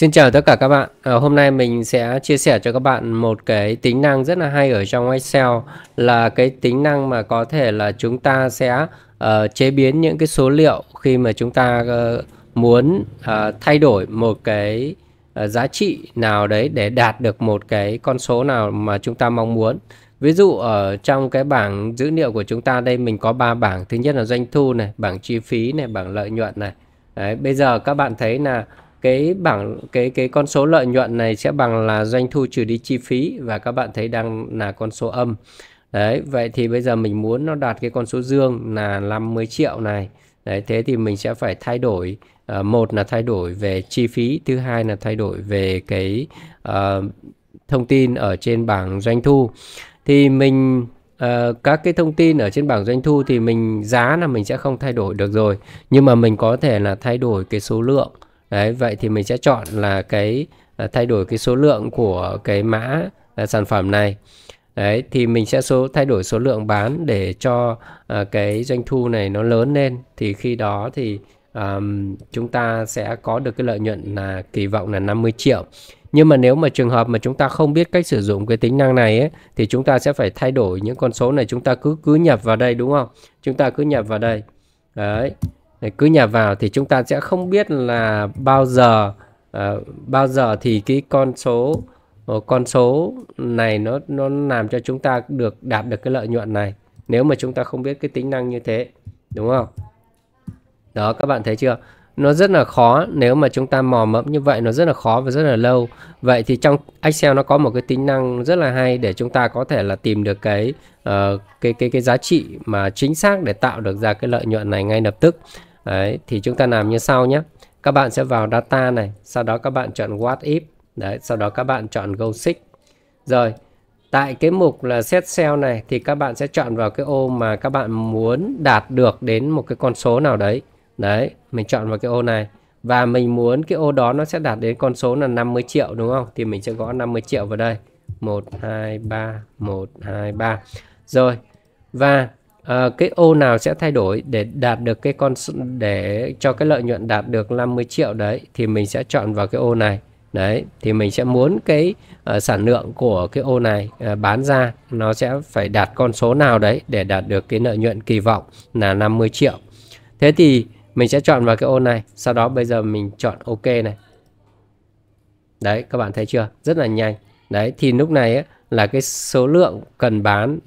Xin chào tất cả các bạn à, Hôm nay mình sẽ chia sẻ cho các bạn một cái tính năng rất là hay ở trong Excel là cái tính năng mà có thể là chúng ta sẽ uh, chế biến những cái số liệu khi mà chúng ta uh, muốn uh, thay đổi một cái uh, giá trị nào đấy để đạt được một cái con số nào mà chúng ta mong muốn Ví dụ ở trong cái bảng dữ liệu của chúng ta đây mình có 3 bảng Thứ nhất là doanh thu này, bảng chi phí này, bảng lợi nhuận này Đấy, bây giờ các bạn thấy là cái bảng cái cái con số lợi nhuận này sẽ bằng là doanh thu trừ đi chi phí và các bạn thấy đang là con số âm đấy vậy thì bây giờ mình muốn nó đạt cái con số dương là 50 triệu này đấy thế thì mình sẽ phải thay đổi ờ, một là thay đổi về chi phí thứ hai là thay đổi về cái à, thông tin ở trên bảng doanh thu thì mình Uh, các cái thông tin ở trên bảng doanh thu thì mình giá là mình sẽ không thay đổi được rồi nhưng mà mình có thể là thay đổi cái số lượng Đấy, vậy thì mình sẽ chọn là cái à, thay đổi cái số lượng của cái mã à, sản phẩm này. Đấy, thì mình sẽ số thay đổi số lượng bán để cho à, cái doanh thu này nó lớn lên thì khi đó thì um, chúng ta sẽ có được cái lợi nhuận là kỳ vọng là 50 triệu. Nhưng mà nếu mà trường hợp mà chúng ta không biết cách sử dụng cái tính năng này ấy, thì chúng ta sẽ phải thay đổi những con số này chúng ta cứ cứ nhập vào đây đúng không? Chúng ta cứ nhập vào đây. Đấy cứ nhà vào thì chúng ta sẽ không biết là bao giờ uh, bao giờ thì cái con số uh, con số này nó nó làm cho chúng ta được đạt được cái lợi nhuận này nếu mà chúng ta không biết cái tính năng như thế đúng không đó các bạn thấy chưa nó rất là khó nếu mà chúng ta mò mẫm như vậy nó rất là khó và rất là lâu vậy thì trong Excel nó có một cái tính năng rất là hay để chúng ta có thể là tìm được cái uh, cái cái cái giá trị mà chính xác để tạo được ra cái lợi nhuận này ngay lập tức Đấy, thì chúng ta làm như sau nhé. Các bạn sẽ vào data này, sau đó các bạn chọn what if, đấy, sau đó các bạn chọn go seek Rồi, tại cái mục là set cell này thì các bạn sẽ chọn vào cái ô mà các bạn muốn đạt được đến một cái con số nào đấy. Đấy, mình chọn vào cái ô này và mình muốn cái ô đó nó sẽ đạt đến con số là 50 triệu đúng không? Thì mình sẽ gõ 50 triệu vào đây. 1 2 3 1 2 3. Rồi. Và à, cái ô nào sẽ thay đổi để đạt được cái con để cho cái lợi nhuận đạt được 50 triệu đấy thì mình sẽ chọn vào cái ô này đấy thì mình sẽ muốn cái uh, sản lượng của cái ô này uh, bán ra nó sẽ phải đạt con số nào đấy để đạt được cái lợi nhuận kỳ vọng là 50 triệu thế thì mình sẽ chọn vào cái ô này sau đó bây giờ mình chọn ok này đấy các bạn thấy chưa rất là nhanh đấy thì lúc này ấy, là cái số lượng cần bán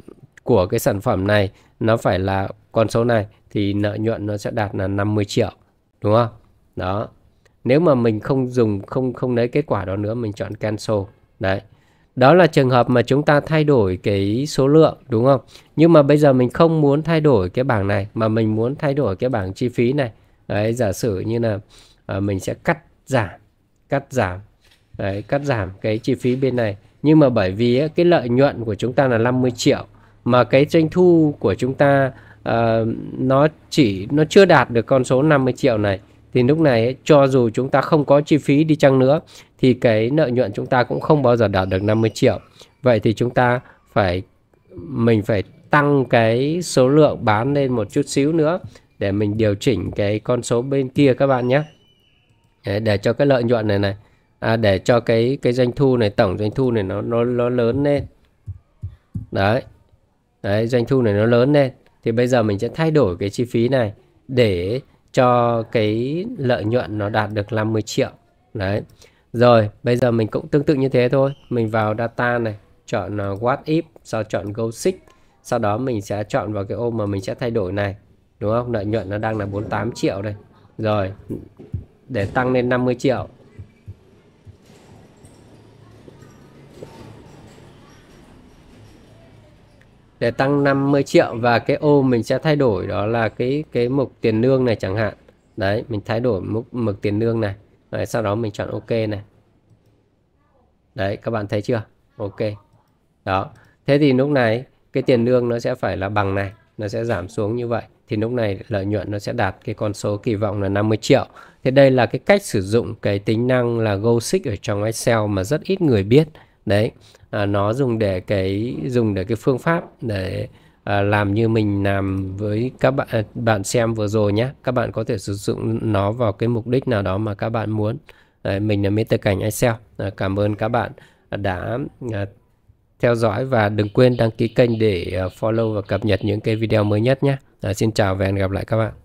của cái sản phẩm này nó phải là con số này thì lợi nhuận nó sẽ đạt là 50 triệu đúng không đó nếu mà mình không dùng không không lấy kết quả đó nữa mình chọn cancel đấy đó là trường hợp mà chúng ta thay đổi cái số lượng đúng không nhưng mà bây giờ mình không muốn thay đổi cái bảng này mà mình muốn thay đổi cái bảng chi phí này đấy giả sử như là à, mình sẽ cắt giảm cắt giảm đấy, cắt giảm cái chi phí bên này nhưng mà bởi vì ấy, cái lợi nhuận của chúng ta là 50 triệu mà cái doanh thu của chúng ta uh, nó chỉ nó chưa đạt được con số 50 triệu này thì lúc này cho dù chúng ta không có chi phí đi chăng nữa thì cái lợi nhuận chúng ta cũng không bao giờ đạt được 50 triệu. Vậy thì chúng ta phải mình phải tăng cái số lượng bán lên một chút xíu nữa để mình điều chỉnh cái con số bên kia các bạn nhé. Để, để cho cái lợi nhuận này này à, để cho cái cái doanh thu này tổng doanh thu này nó nó nó lớn lên. Đấy. Đấy, doanh thu này nó lớn lên thì bây giờ mình sẽ thay đổi cái chi phí này để cho cái lợi nhuận nó đạt được 50 triệu. Đấy. Rồi, bây giờ mình cũng tương tự như thế thôi. Mình vào data này, chọn à, what if, sau chọn go 6. Sau đó mình sẽ chọn vào cái ô mà mình sẽ thay đổi này. Đúng không? Lợi nhuận nó đang là 48 triệu đây. Rồi, để tăng lên 50 triệu để tăng 50 triệu và cái ô mình sẽ thay đổi đó là cái cái mục tiền lương này chẳng hạn đấy mình thay đổi mục mục tiền lương này đấy, sau đó mình chọn ok này đấy các bạn thấy chưa ok đó thế thì lúc này cái tiền lương nó sẽ phải là bằng này nó sẽ giảm xuống như vậy thì lúc này lợi nhuận nó sẽ đạt cái con số kỳ vọng là 50 triệu thế đây là cái cách sử dụng cái tính năng là Go6 ở trong Excel mà rất ít người biết đấy à, nó dùng để cái dùng để cái phương pháp để à, làm như mình làm với các bạn à, bạn xem vừa rồi nhé các bạn có thể sử dụng nó vào cái mục đích nào đó mà các bạn muốn đấy, mình là Mr Cảnh Excel à, cảm ơn các bạn đã à, theo dõi và đừng quên đăng ký kênh để à, follow và cập nhật những cái video mới nhất nhé à, xin chào và hẹn gặp lại các bạn